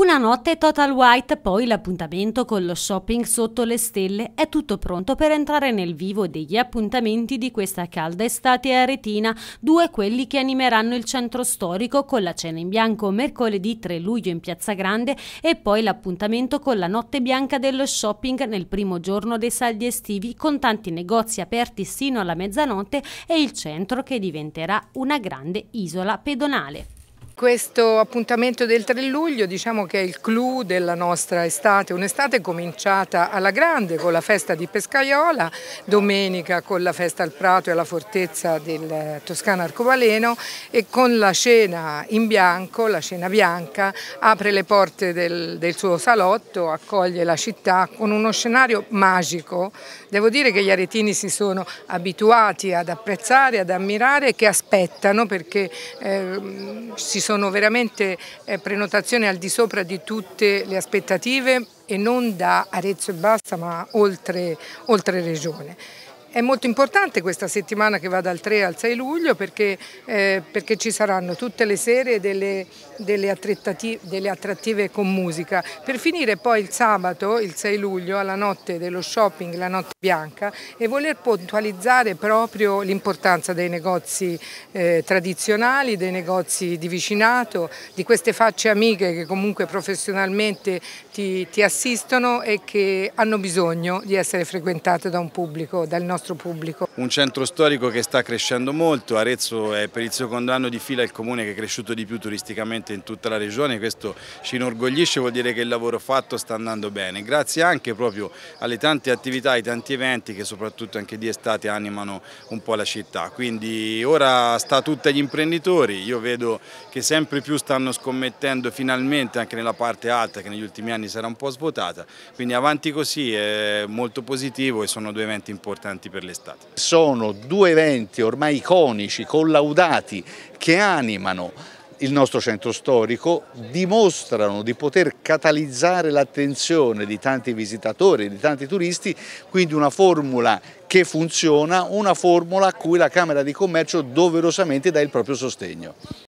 Una notte Total White, poi l'appuntamento con lo shopping sotto le stelle, è tutto pronto per entrare nel vivo degli appuntamenti di questa calda estate aretina, due quelli che animeranno il centro storico con la cena in bianco mercoledì 3 luglio in Piazza Grande e poi l'appuntamento con la notte bianca dello shopping nel primo giorno dei saldi estivi con tanti negozi aperti sino alla mezzanotte e il centro che diventerà una grande isola pedonale. Questo appuntamento del 3 luglio diciamo che è il clou della nostra estate, un'estate cominciata alla grande con la festa di Pescaiola, domenica con la festa al Prato e alla fortezza del eh, Toscana Arcobaleno e con la cena in bianco, la cena bianca, apre le porte del, del suo salotto, accoglie la città con uno scenario magico. Devo dire che gli aretini si sono abituati ad apprezzare, ad ammirare e che aspettano perché eh, si sono sono veramente eh, prenotazioni al di sopra di tutte le aspettative e non da Arezzo e basta ma oltre, oltre regione. È molto importante questa settimana che va dal 3 al 6 luglio perché, eh, perché ci saranno tutte le serie delle, delle, delle, attrattive con musica. Per finire poi il sabato, il 6 luglio, alla notte dello shopping, la notte bianca, e voler puntualizzare proprio l'importanza dei negozi eh, tradizionali, dei negozi di vicinato, di queste facce amiche che comunque professionalmente ti, ti assistono e che hanno bisogno di essere frequentate da un pubblico, dal nostro nostro pubblico. Un centro storico che sta crescendo molto, Arezzo è per il secondo anno di fila il comune che è cresciuto di più turisticamente in tutta la regione, questo ci inorgoglisce, vuol dire che il lavoro fatto sta andando bene, grazie anche proprio alle tante attività, ai tanti eventi che soprattutto anche di estate animano un po' la città, quindi ora sta tutta agli imprenditori, io vedo che sempre più stanno scommettendo finalmente anche nella parte alta che negli ultimi anni sarà un po' svuotata, quindi avanti così è molto positivo e sono due eventi importanti progetti per l'estate. Sono due eventi ormai iconici, collaudati, che animano il nostro centro storico dimostrano di poter catalizzare l'attenzione di tanti visitatori, di tanti turisti, quindi una formula che funziona, una formula a cui la Camera di Commercio doverosamente dà il proprio sostegno.